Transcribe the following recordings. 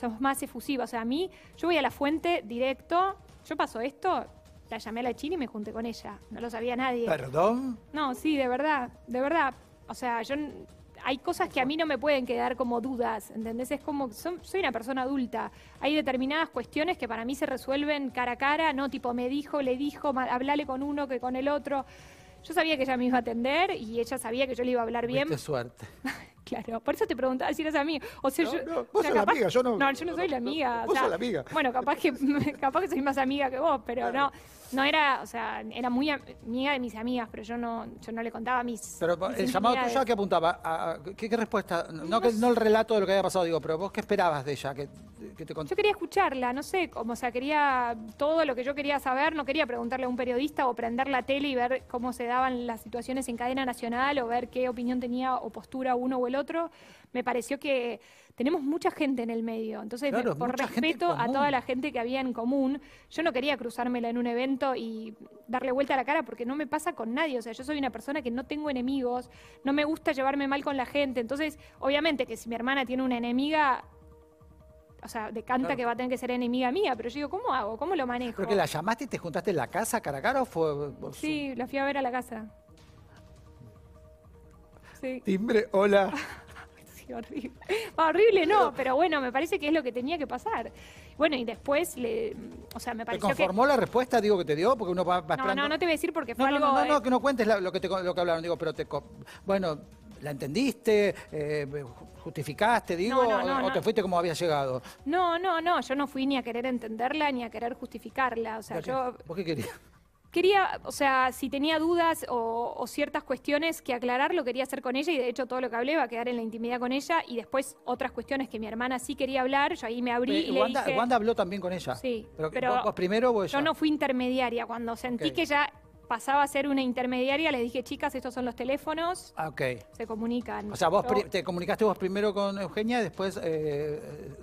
Somos más efusivos. O sea, a mí, yo voy a la fuente directo, yo paso esto, la llamé a la China y me junté con ella. No lo sabía nadie. ¿Perdón? No, sí, de verdad, de verdad. O sea, yo hay cosas que a mí no me pueden quedar como dudas, ¿entendés? Es como, soy una persona adulta. Hay determinadas cuestiones que para mí se resuelven cara a cara, no tipo me dijo, le dijo, hablale con uno que con el otro. Yo sabía que ella me iba a atender y ella sabía que yo le iba a hablar bien. Qué suerte. Claro, por eso te preguntaba si eras amiga. O sea, no, vos sos la amiga, yo no. No, yo no soy la amiga. Vos sos la amiga. Bueno, capaz que, capaz que soy más amiga que vos, pero no. No era, o sea, era muy amiga de mis amigas, pero yo no, yo no le contaba mis. Pero el llamado tuyo a qué apuntaba, ¿qué, respuesta? No, no el relato de lo que había pasado, digo, pero vos qué esperabas de ella, yo quería escucharla, no sé, como, o sea, quería todo lo que yo quería saber, no quería preguntarle a un periodista o prender la tele y ver cómo se daban las situaciones en cadena nacional o ver qué opinión tenía o postura uno o el otro. Me pareció que tenemos mucha gente en el medio, entonces por respeto a toda la gente que había en común, yo no quería cruzármela en un evento y darle vuelta a la cara porque no me pasa con nadie, o sea, yo soy una persona que no tengo enemigos, no me gusta llevarme mal con la gente, entonces obviamente que si mi hermana tiene una enemiga, o sea, decanta que va a tener que ser enemiga mía, pero yo digo, ¿cómo hago? ¿Cómo lo manejo? ¿Porque que la llamaste y te juntaste en la casa cara a cara o fue. Sí, la fui a ver a la casa. Timbre, hola. sí, horrible. Ah, horrible no, pero bueno, me parece que es lo que tenía que pasar. Bueno, y después le. O sea, me pareció. ¿Te conformó la respuesta, digo, que te dio? Porque uno va, va No, no, no te voy a decir porque fue algo. No, eh, no, que no cuentes lo que, lo que hablaron, digo, pero te. Bueno. ¿La entendiste? Eh, ¿Justificaste, digo? ¿O te fuiste como había llegado? No, no, no. Yo no fui ni a querer entenderla ni a querer justificarla. O sea, yo... qué querías? Quería, o sea, si tenía dudas o, ciertas cuestiones que aclarar, lo quería hacer con ella y de hecho todo lo que hablé va a quedar en la intimidad con ella y después otras cuestiones que mi hermana sí quería hablar, yo ahí me abrí y le Wanda, habló también con ella. Sí, pero, primero vos Yo no fui intermediaria, cuando sentí que ya pasaba a ser una intermediaria, les dije, chicas, estos son los teléfonos. Ah, ok. Se comunican. O sea, vos te comunicaste vos primero con Eugenia y después, eh, eh,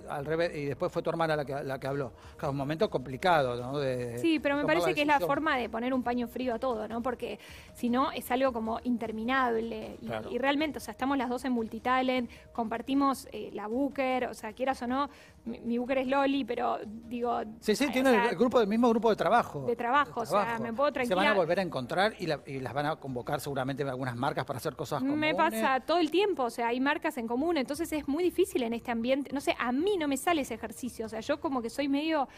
al revés, y después fue tu hermana la que, habló. Cada un momento complicado, ¿no? sí, pero me parece que es la forma de poner un paño frío a todo, ¿no? Porque si no, es algo como interminable. Y, realmente, o sea, estamos las dos en multitalent, compartimos eh, la Booker, o sea, quieras o no, mi, Booker es Loli, pero digo. Sí, sí, tiene el, grupo, del mismo grupo de trabajo. De trabajo, o sea, me puedo tranquilizar encontrar y, las van a convocar seguramente algunas marcas para hacer cosas comunes. Me pasa todo el tiempo, o sea, hay marcas en común, entonces es muy difícil en este ambiente. No sé, a mí no me sale ese ejercicio, o sea, yo como que soy medio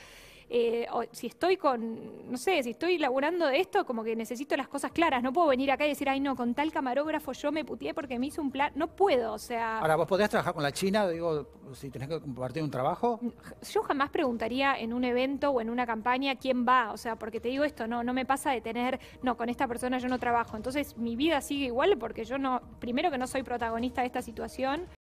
eh, o si estoy con, no sé, si estoy laburando de esto, como que necesito las cosas claras. No puedo venir acá y decir, ay, no, con tal camarógrafo yo me puteé porque me hizo un plan. No puedo, o sea. Ahora, ¿vos podrías trabajar con la China? Digo, si tenés que compartir un trabajo. Yo jamás preguntaría en un evento o en una campaña quién va, o sea, porque te digo esto, no, no me pasa de tener, no, con esta persona yo no trabajo. Entonces, mi vida sigue igual porque yo no, primero que no soy protagonista de esta situación.